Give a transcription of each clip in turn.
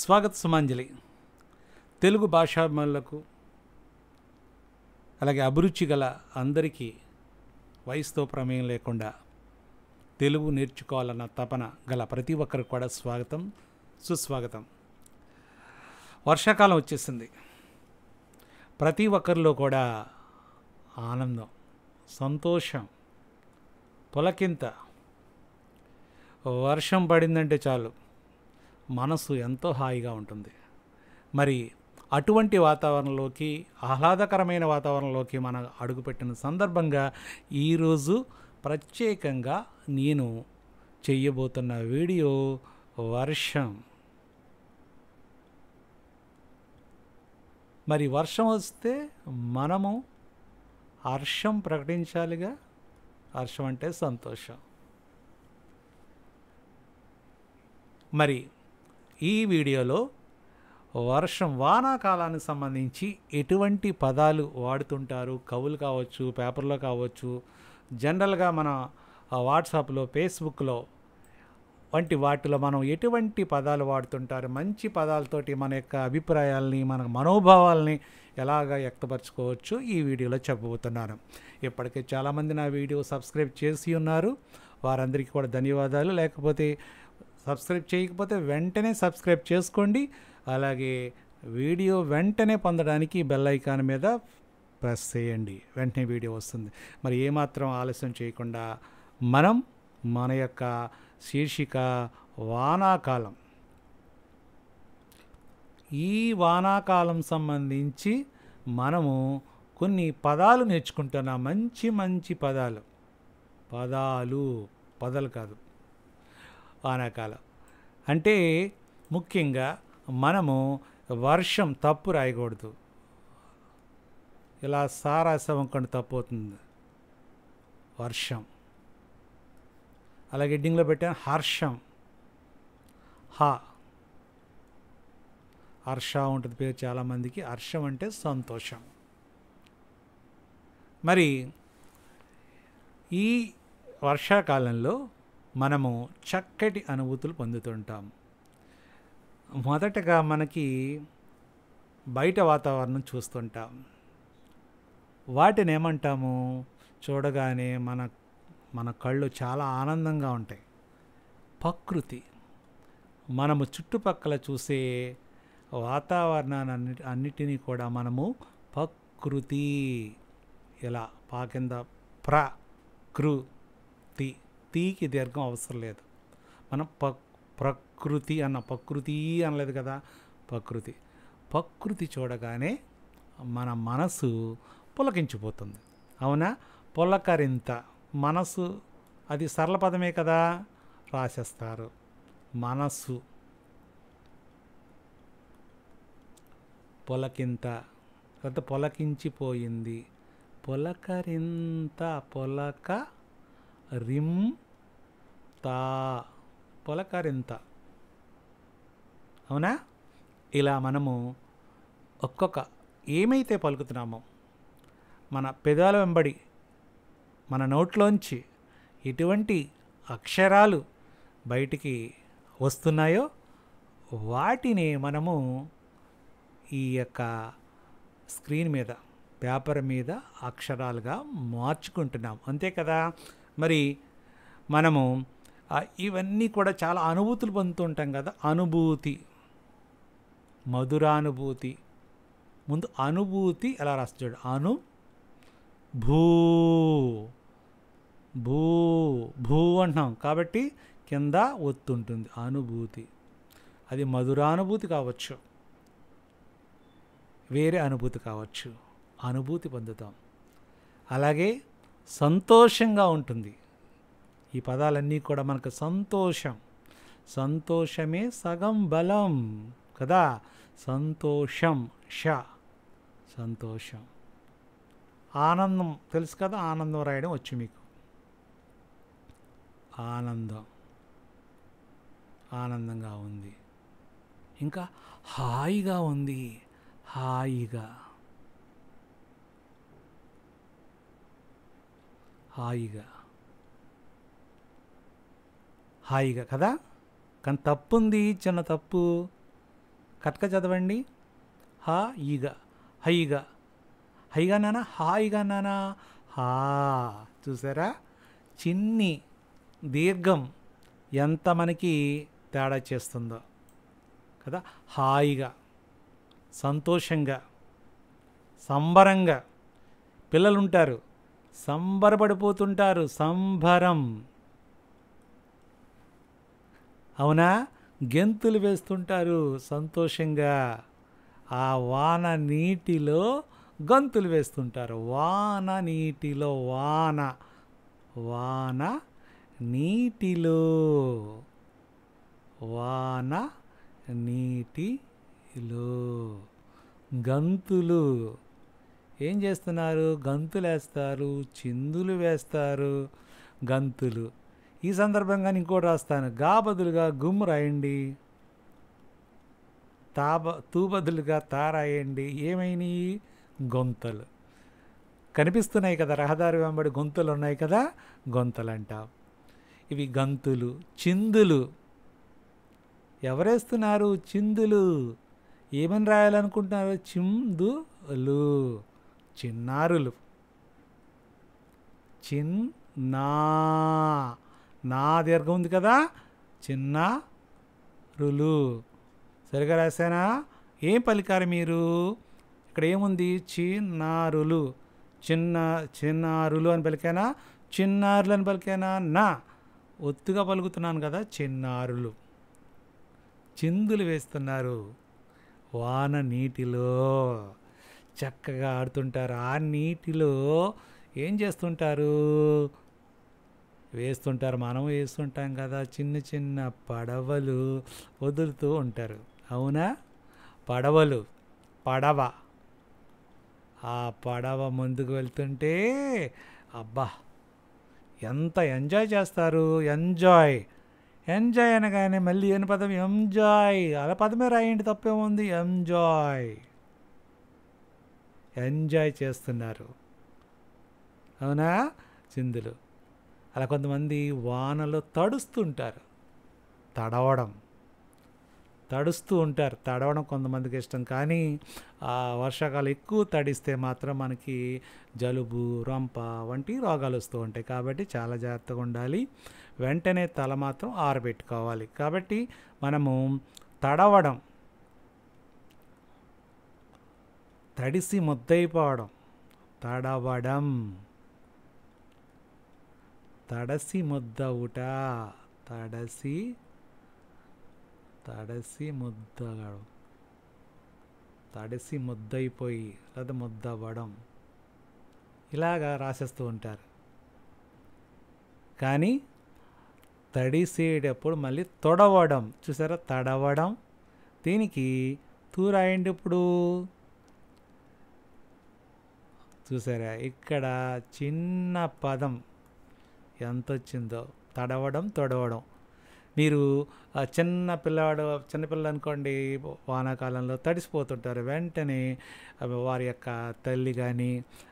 స్వాగత సుమాంజలి తెలుగు భాషాభిమానులకు అలాగే అభిరుచి గల అందరికీ వయసుతో ప్రమేయం లేకుండా తెలుగు నేర్చుకోవాలన్న తపన గల ప్రతి ఒక్కరికి కూడా స్వాగతం సుస్వాగతం వర్షాకాలం వచ్చేసింది ప్రతి ఒక్కరిలో కూడా ఆనందం సంతోషం పొలకింత వర్షం పడిందంటే చాలు మనసు ఎంతో హాయిగా ఉంటుంది మరి అటువంటి వాతావరణంలోకి ఆహ్లాదకరమైన వాతావరణంలోకి మనం అడుగుపెట్టిన సందర్భంగా ఈరోజు ప్రత్యేకంగా నేను చెయ్యబోతున్న వీడియో వర్షం మరి వర్షం వస్తే మనము హర్షం ప్రకటించాలిగా హర్షం అంటే సంతోషం మరి ఈ వీడియోలో వర్షం వానాకాలానికి సంబంధించి ఎటువంటి పదాలు వాడుతుంటారు కవులు కావచ్చు పేపర్లో కావచ్చు జనరల్గా మన వాట్సాప్లో ఫేస్బుక్లో వంటి వాటిలో మనం ఎటువంటి పదాలు వాడుతుంటారు మంచి పదాలతోటి మన యొక్క అభిప్రాయాల్ని మన మనోభావాల్ని ఎలాగ వ్యక్తపరచుకోవచ్చు ఈ వీడియోలో చెప్పబోతున్నాను ఇప్పటికే చాలామంది నా వీడియో సబ్స్క్రైబ్ చేసి ఉన్నారు వారందరికీ కూడా ధన్యవాదాలు లేకపోతే సబ్స్క్రైబ్ చేయకపోతే వెంటనే సబ్స్క్రైబ్ చేసుకోండి అలాగే వీడియో వెంటనే పొందడానికి బెల్ ఐకాన్ మీద ప్రెస్ చేయండి వెంటనే వీడియో వస్తుంది మరి ఏమాత్రం ఆలస్యం చేయకుండా మనం మన యొక్క శీర్షిక వానాకాలం ఈ వానాకాలం సంబంధించి మనము కొన్ని పదాలు నేర్చుకుంటున్నాం మంచి మంచి పదాలు పదాలు పదాలు కాదు వానాకాలం అంటే ముఖ్యంగా మనము వర్షం తప్పు రాయకూడదు ఇలా సారాశవం కంటే తప్పు అవుతుంది వర్షం అలాగే ఎడ్డింగ్లో పెట్టాను హర్షం హా హర్ష ఉంటుంది పేరు చాలామందికి హర్షం అంటే సంతోషం మరి ఈ వర్షాకాలంలో మనము చక్కటి అనుభూతులు పొందుతుంటాం మొదటగా మనకి బయట వాతావరణం చూస్తుంటాం వాటిని ఏమంటాము చూడగానే మన మన కళ్ళు చాలా ఆనందంగా ఉంటాయి ప్రకృతి మనము చుట్టుపక్కల చూసే వాతావరణాన్ని అన్ని అన్నిటినీ కూడా మనము ప్రకృతి ఇలా పాకింద ప్ర కృతి తీకి దీర్ఘం అవసరం లేదు మనం ప ప్రకృతి అన్న ప్రకృతి అనలేదు కదా ప్రకృతి ప్రకృతి చూడగానే మన మనసు పులకించిపోతుంది అవునా పులకరింత మనసు అది సరళ పదమే కదా రాసేస్తారు మనసు పొలకింత లేకపోతే పొలకించిపోయింది పొలకరింత పొలక రిం తా పొలకరింత అవునా ఇలా మనము ఒక్కొక్క ఏమైతే పలుకుతున్నామో మన పెదాల వెంబడి మన నోట్లోంచి ఎటువంటి అక్షరాలు బయటికి వస్తున్నాయో వాటిని మనము ఈ యొక్క స్క్రీన్ మీద పేపర్ మీద అక్షరాలుగా మార్చుకుంటున్నాం అంతే కదా మరి మనము ఇవన్నీ కూడా చాలా అనుభూతులు పొందుతుంటాం కదా అనుభూతి మధురానుభూతి ముందు అనుభూతి ఎలా రాస్తాడు అను భూ భూ భూ అంటున్నాం కాబట్టి కింద ఒత్తుంటుంది అనుభూతి అది మధురానుభూతి కావచ్చు వేరే అనుభూతి కావచ్చు అనుభూతి పొందుతాం అలాగే సంతోషంగా ఉంటుంది ఈ పదాలన్నీ కూడా మనకు సంతోషం సంతోషమే సగం బలం కదా సంతోషం ష సంతోషం ఆనందం తెలుసు కదా ఆనందం రాయడం వచ్చు మీకు ఆనందం ఆనందంగా ఉంది ఇంకా హాయిగా ఉంది హాయిగా హాయిగా హాయిగా కదా కానీ తప్పు ఉంది చిన్న తప్పు కట్క చదవండి హా ఈగా హైగా హైగా నానా హాయిగా నానా హా చూసారా చిన్ని దీర్ఘం ఎంత మనకి తేడా చేస్తుందో కదా హాయిగా సంతోషంగా సంబరంగా పిల్లలుంటారు సంబరపడిపోతుంటారు సంబరం అవునా గెంతులు వేస్తుంటారు సంతోషంగా ఆ వాన నీటిలో గంతులు వేస్తుంటారు వాన నీటిలో వాన వాన నీటిలో వాన నీటిలో గంతులు ఏం చేస్తున్నారు గంతులు వేస్తారు చిందులు వేస్తారు గంతులు ఈ సందర్భంగా ఇంకోటి రాస్తాను గా బదులుగా గుమ్ రాయండి తాబ తూ బదులుగా తారాయండి ఏమైనాయి గొంతలు కనిపిస్తున్నాయి కదా రహదారి వెంబడి గొంతులు ఉన్నాయి కదా గొంతలు అంటాం ఇవి గంతులు చిందులు ఎవరేస్తున్నారు చిందులు ఏమని రాయాలనుకుంటున్నారు చిందులు చిన్నారులు చిన్ నా నా దీర్ఘం ఉంది కదా చిన్న రులు సరిగా రాశానా ఏం పలికారు మీరు ఇక్కడ ఏముంది చిన్నారులు చిన్న చిన్నారులు అని పలికానా చిన్నారులు అని పలికానా నా ఒత్తుగా పలుకుతున్నాను కదా చిన్నారులు చిందులు వేస్తున్నారు వాన నీటిలో చక్కగా ఆడుతుంటారు ఆ నీటిలో ఏం చేస్తుంటారు వేస్తుంటారు మనం వేస్తుంటాం కదా చిన్న చిన్న పడవలు వదులుతూ ఉంటారు అవునా పడవలు పడవ ఆ పడవ ముందుకు వెళ్తుంటే అబ్బా ఎంత ఎంజాయ్ చేస్తారు ఎంజాయ్ ఎంజాయ్ అనగానే మళ్ళీ ఏని పదం ఎంజాయ్ అలా పదమే రాయండి తప్పేముంది ఎంజాయ్ ఎంజాయ్ చేస్తున్నారు అవునా చిందులు అలా కొంతమంది వానలో తడుస్తుంటారు తడవడం తడుస్తూ ఉంటారు తడవడం కొంతమందికి ఇష్టం కానీ ఆ వర్షాకాలం ఎక్కువ తడిస్తే మాత్రం మనకి జలుబు రొంప వంటి రోగాలు వస్తూ ఉంటాయి కాబట్టి చాలా జాగ్రత్తగా ఉండాలి వెంటనే తల మాత్రం ఆరబెట్టుకోవాలి కాబట్టి మనము తడవడం తడిసి ముద్దైపోవడం తడవడం తడసి ముద్దవుట తడసి తడసి ముద్దగడం తడిసి ముద్దైపోయి లేదా ముద్దవ్వడం ఇలాగా రాసేస్తూ ఉంటారు కానీ తడిసేటప్పుడు మళ్ళీ తొడవడం చూసారా తడవడం దీనికి తూరాయండి ఇప్పుడు చూసారా ఇక్కడ చిన్న పదం ఎంత వచ్చిందో తడవడం తొడవడం మీరు చిన్న పిల్లవాడు చిన్నపిల్లలు అనుకోండి వానాకాలంలో తడిసిపోతుంటారు వెంటనే వారి యొక్క తల్లి కానీ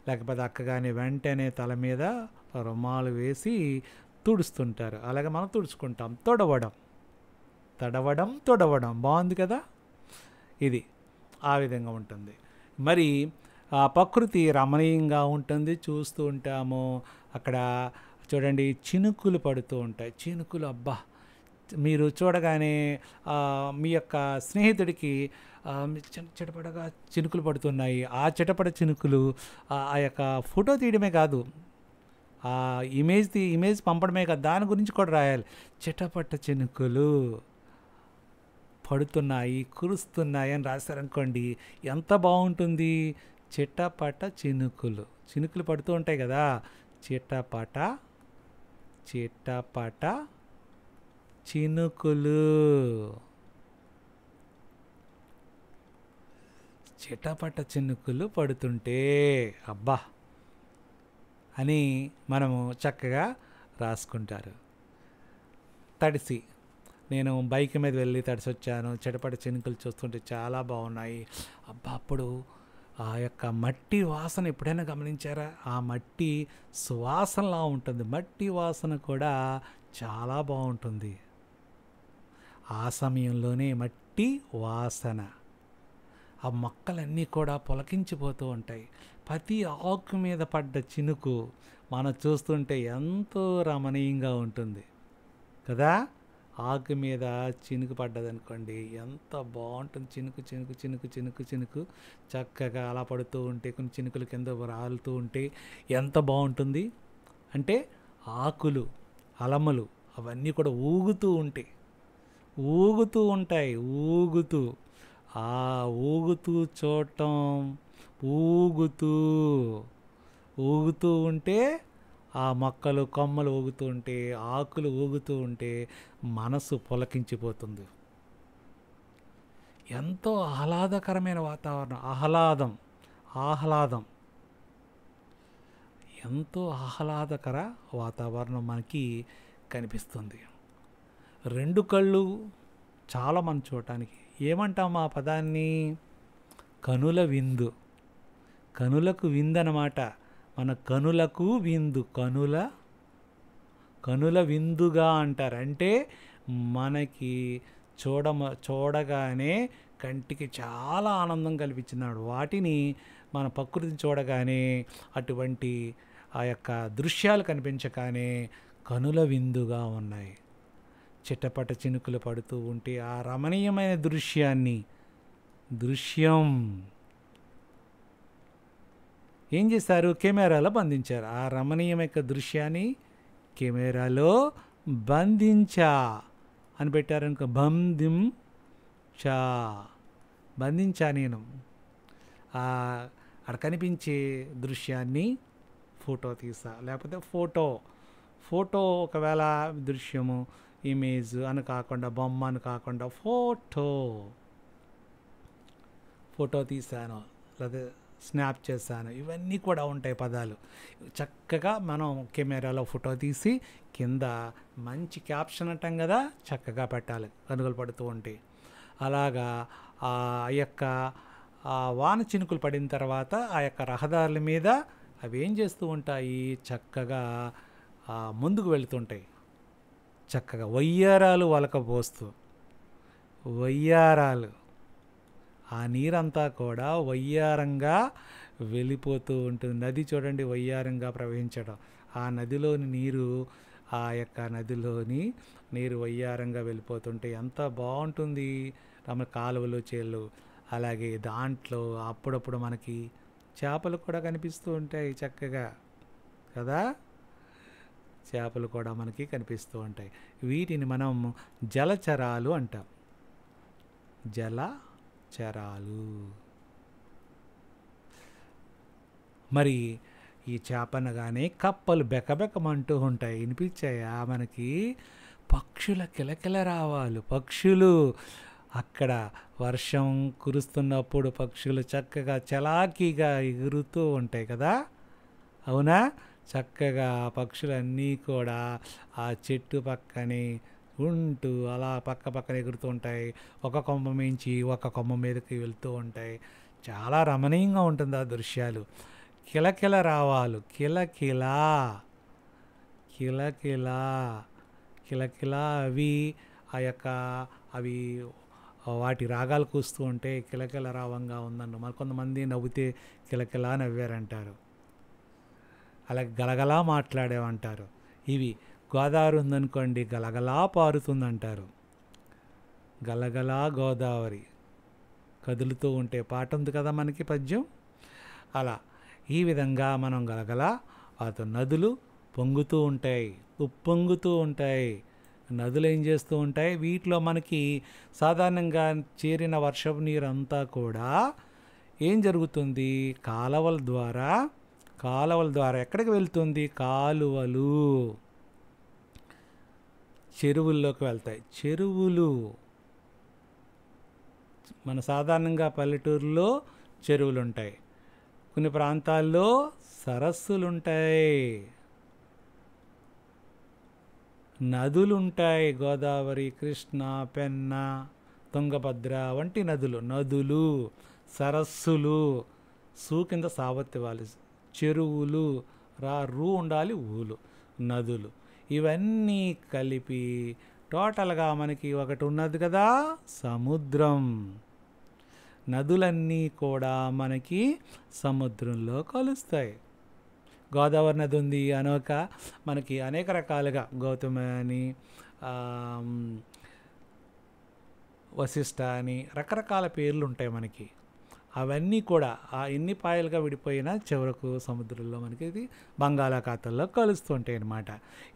లేకపోతే అక్క కానీ వెంటనే తల మీద రుమాలు వేసి తుడుస్తుంటారు అలాగే మనం తుడుచుకుంటాం తొడవడం తడవడం తొడవడం బాగుంది కదా ఇది ఆ విధంగా ఉంటుంది మరి ప్రకృతి రమణీయంగా ఉంటుంది చూస్తూ ఉంటాము అక్కడ చూడండి చినుకులు పడుతూ ఉంటాయి చినుకులు అబ్బా మీరు చూడగానే మీ యొక్క స్నేహితుడికి చిటపడగా చినుకులు పడుతున్నాయి ఆ చిటపడ చినుకులు ఆ యొక్క ఫోటో తీయడమే కాదు ఆ ఇమేజ్ ఇమేజ్ పంపడమే కాదు దాని గురించి కూడా రాయాలి చిటపట్ట చినుకులు పడుతున్నాయి కురుస్తున్నాయి అని రాశారనుకోండి ఎంత బాగుంటుంది చిట్టపట చినుకులు చినుకులు పడుతూ ఉంటాయి కదా చిట్టపట చిట్టపట చినుకులు చిటపట చినుకులు పడుతుంటే అబ్బా అని మనము చక్కగా రాసుకుంటారు తడిసి నేను బైక్ మీద వెళ్ళి తడిసి వచ్చాను చిటపట చినుకులు చూస్తుంటే చాలా బాగున్నాయి అబ్బా అప్పుడు ఆ యొక్క మట్టి వాసన ఎప్పుడైనా గమనించారా ఆ మట్టి సువాసనలా ఉంటుంది మట్టి వాసన కూడా చాలా బాగుంటుంది ఆ సమయంలోనే మట్టి వాసన ఆ మొక్కలన్నీ కూడా పొలకించిపోతూ ఉంటాయి ప్రతి ఆకు మీద పడ్డ చినుకు మనం చూస్తుంటే ఎంతో రమణీయంగా ఉంటుంది కదా ఆకు మీద చినుకు పడ్డది అనుకోండి ఎంత బాగుంటుంది చినుకు చినుకు చినుకు చినుకు చినుకు చక్కగా అలా పడుతూ ఉంటే కొన్ని చినుకుల కింద రాలుతూ ఉంటే ఎంత బాగుంటుంది అంటే ఆకులు అలమలు అవన్నీ కూడా ఊగుతూ ఉంటాయి ఊగుతూ ఉంటాయి ఊగుతూ ఆ ఊగుతూ చూడటం ఊగుతూ ఊగుతూ ఉంటే ఆ మొక్కలు కొమ్మలు ఊగుతూ ఉంటే ఆకులు ఊగుతూ ఉంటే మనసు పులకించిపోతుంది ఎంతో ఆహ్లాదకరమైన వాతావరణం ఆహ్లాదం ఆహ్లాదం ఎంతో ఆహ్లాదకర వాతావరణం మనకి కనిపిస్తుంది రెండు కళ్ళు చాలా మనం చూడటానికి ఏమంటాం ఆ పదాన్ని కనుల విందు కనులకు విందనమాట మన కనులకు విందు కనుల కనుల విందుగా అంటారు అంటే మనకి చూడమ చూడగానే కంటికి చాలా ఆనందం కల్పించినాడు వాటిని మన ప్రకృతిని చూడగానే అటువంటి ఆ యొక్క దృశ్యాలు కనిపించగానే కనుల విందుగా ఉన్నాయి చిట్టపట చినుకులు పడుతూ ఉంటే ఆ రమణీయమైన దృశ్యాన్ని దృశ్యం ఏం చేశారు కెమెరాలో బంధించారు ఆ రమణీయం యొక్క దృశ్యాన్ని కెమెరాలో బంధించా అని పెట్టారనుకో బంధిం చా బంధించా నేను అక్కడ కనిపించే దృశ్యాన్ని ఫోటో తీసా లేకపోతే ఫోటో ఫోటో ఒకవేళ దృశ్యము ఇమేజ్ అని కాకుండా బొమ్మ అని కాకుండా ఫోటో ఫోటో తీశాను లేదా స్నాప్ చేశాను ఇవన్నీ కూడా ఉంటాయి పదాలు చక్కగా మనం కెమెరాలో ఫోటో తీసి కింద మంచి క్యాప్షన్ అంటాం కదా చక్కగా పెట్టాలి కనుగోలు పడుతూ ఉంటాయి అలాగా ఆ యొక్క వాన చినుకులు పడిన తర్వాత ఆ యొక్క రహదారుల మీద అవి ఏం చేస్తూ ఉంటాయి చక్కగా ముందుకు వెళుతుంటాయి చక్కగా వయ్యారాలు వలకపోస్తూ వయ్యారాలు ఆ నీరంతా కూడా వయ్యారంగా వెళ్ళిపోతూ ఉంటుంది నది చూడండి వయ్యారంగా ప్రవహించడం ఆ నదిలోని నీరు ఆ యొక్క నదిలోని నీరు వయ్యారంగా వెళ్ళిపోతుంటే ఎంత బాగుంటుంది రమ కాలువలు చేళ్ళు అలాగే దాంట్లో అప్పుడప్పుడు మనకి చేపలు కూడా కనిపిస్తూ ఉంటాయి చక్కగా కదా చేపలు కూడా మనకి కనిపిస్తూ ఉంటాయి వీటిని మనం జలచరాలు అంటాం జల చరాలు మరి ఈ చేపనగానే కప్పలు బెకబెకమంటూ ఉంటాయి వినిపించాయా మనకి పక్షుల కిలకిల రావాలి పక్షులు అక్కడ వర్షం కురుస్తున్నప్పుడు పక్షులు చక్కగా చలాకీగా ఎగురుతూ ఉంటాయి కదా అవునా చక్కగా పక్షులన్నీ కూడా ఆ చెట్టు పక్కనే ఉంటూ అలా పక్క పక్కన ఎగురుతూ ఉంటాయి ఒక కొమ్మ మించి ఒక కొమ్మ మీదకి వెళ్తూ ఉంటాయి చాలా రమణీయంగా ఉంటుంది ఆ దృశ్యాలు కిలకిల రావాలు కిలకిలా కిలకిలా కిలకిలా అవి ఆ యొక్క అవి వాటి రాగాలు కూస్తూ ఉంటే కిలకిల రావంగా ఉందండి మరి కొంతమంది నవ్వితే కిలకిలా నవ్వారంటారు అలా గలగలా మాట్లాడేవంటారు ఇవి గోదావరి ఉందనుకోండి గలగలా పారుతుందంటారు గలగలా గోదావరి కదులుతూ ఉంటే పాట ఉంది కదా మనకి పద్యం అలా ఈ విధంగా మనం గలగలా అతను నదులు పొంగుతూ ఉంటాయి ఉప్పొంగుతూ ఉంటాయి నదులు ఏం చేస్తూ ఉంటాయి వీటిలో మనకి సాధారణంగా చేరిన వర్షపు నీరు అంతా కూడా ఏం జరుగుతుంది కాలవల ద్వారా కాలవల ద్వారా ఎక్కడికి వెళ్తుంది కాలువలు చెరువుల్లోకి వెళ్తాయి చెరువులు మన సాధారణంగా పల్లెటూరులో చెరువులు ఉంటాయి కొన్ని ప్రాంతాల్లో సరస్సులు ఉంటాయి నదులు ఉంటాయి గోదావరి కృష్ణ పెన్న తుంగభద్ర వంటి నదులు నదులు సరస్సులు సూ కింద వాళ్ళు చెరువులు రా రూ ఉండాలి ఊలు నదులు ఇవన్నీ కలిపి టోటల్గా మనకి ఒకటి ఉన్నది కదా సముద్రం నదులన్నీ కూడా మనకి సముద్రంలో కలుస్తాయి గోదావరి నది ఉంది అనొక మనకి అనేక రకాలుగా గౌతమ అని వశిష్ఠ అని రకరకాల పేర్లు ఉంటాయి మనకి అవన్నీ కూడా ఆ ఎన్ని పాయలుగా విడిపోయినా చివరకు సముద్రంలో మనకి ఇది బంగాళాఖాతంలో కలుస్తుంటాయి అన్నమాట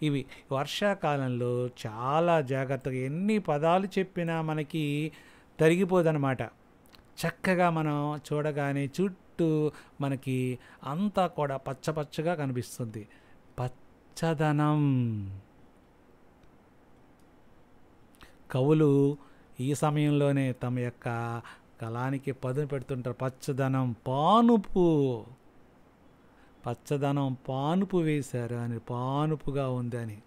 ఇవి వర్షాకాలంలో చాలా జాగ్రత్తగా ఎన్ని పదాలు చెప్పినా మనకి తరిగిపోదనమాట చక్కగా మనం చూడగానే చుట్టూ మనకి అంతా కూడా పచ్చపచ్చగా కనిపిస్తుంది పచ్చదనం కవులు ఈ సమయంలోనే తమ యొక్క కళానికి పదును పెడుతుంటారు పచ్చదనం పానుపు పచ్చదనం పానుపు వేశారు అని పానుపుగా ఉంది అని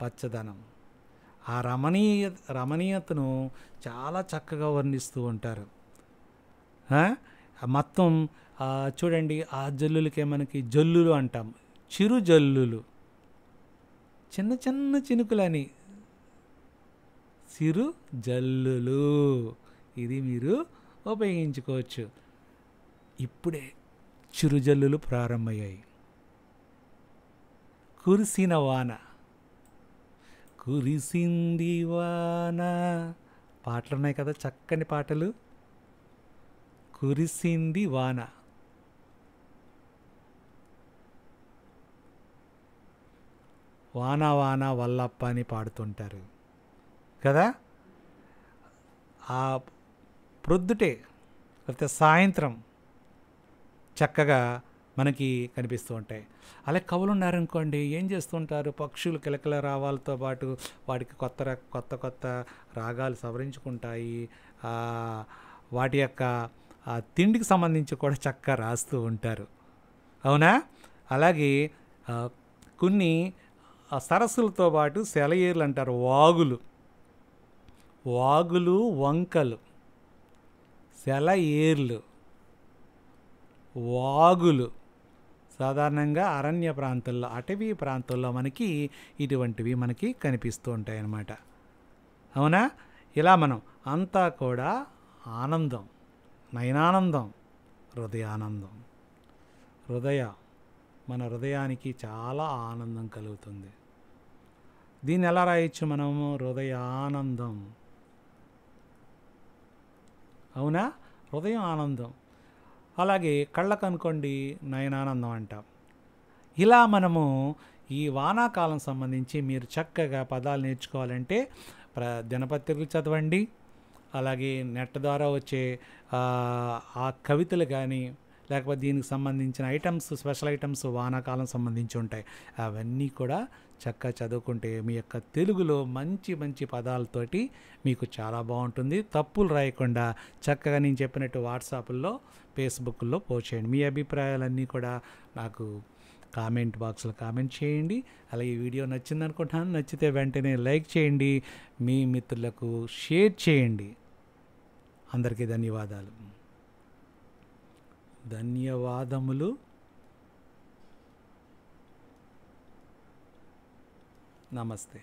పచ్చదనం ఆ రమణీయ రమణీయతను చాలా చక్కగా వర్ణిస్తూ ఉంటారు మొత్తం చూడండి ఆ జల్లులకే మనకి జల్లులు అంటాం చిరు జల్లులు చిన్న చిన్న చినుకులని చిరు జల్లులు ఇది మీరు ఉపయోగించుకోవచ్చు ఇప్పుడే చిరుజల్లులు ప్రారంభమయ్యాయి కురిసిన వాన కురిసింది వాన పాటలు ఉన్నాయి కదా చక్కని పాటలు కురిసింది వాన వాన వాన వల్లప్ప అని పాడుతుంటారు కదా ఆ ప్రొద్దుటే లేకపోతే సాయంత్రం చక్కగా మనకి కనిపిస్తూ ఉంటాయి అలా కవులు ఉన్నారనుకోండి ఏం చేస్తుంటారు పక్షులు కిలకిల రావాలతో పాటు వాటికి కొత్త కొత్త కొత్త రాగాలు సవరించుకుంటాయి వాటి యొక్క తిండికి సంబంధించి కూడా చక్కగా రాస్తూ ఉంటారు అవునా అలాగే కొన్ని సరస్సులతో పాటు సెలయేర్లు అంటారు వాగులు వాగులు వంకలు ఏర్లు వాగులు సాధారణంగా అరణ్య ప్రాంతాల్లో అటవీ ప్రాంతాల్లో మనకి ఇటువంటివి మనకి కనిపిస్తూ ఉంటాయి అన్నమాట అవునా ఇలా మనం అంతా కూడా ఆనందం నయనానందం హృదయానందం హృదయ మన హృదయానికి చాలా ఆనందం కలుగుతుంది దీన్ని ఎలా రాయొచ్చు మనము హృదయానందం అవునా హృదయం ఆనందం అలాగే కళ్ళకు అనుకోండి నయనానందం అంటాం ఇలా మనము ఈ వానాకాలం సంబంధించి మీరు చక్కగా పదాలు నేర్చుకోవాలంటే ప్ర దినపత్రికలు చదవండి అలాగే నెట్ ద్వారా వచ్చే ఆ కవితలు కానీ లేకపోతే దీనికి సంబంధించిన ఐటమ్స్ స్పెషల్ ఐటమ్స్ వానాకాలం సంబంధించి ఉంటాయి అవన్నీ కూడా చక్కగా చదువుకుంటే మీ యొక్క తెలుగులో మంచి మంచి పదాలతోటి మీకు చాలా బాగుంటుంది తప్పులు రాయకుండా చక్కగా నేను చెప్పినట్టు వాట్సాప్లో ఫేస్బుక్లో పోస్ట్ చేయండి మీ అభిప్రాయాలన్నీ కూడా నాకు కామెంట్ బాక్స్లో కామెంట్ చేయండి అలాగే ఈ వీడియో నచ్చింది అనుకుంటున్నాను నచ్చితే వెంటనే లైక్ చేయండి మీ మిత్రులకు షేర్ చేయండి అందరికీ ధన్యవాదాలు ధన్యవాదములు నమస్తే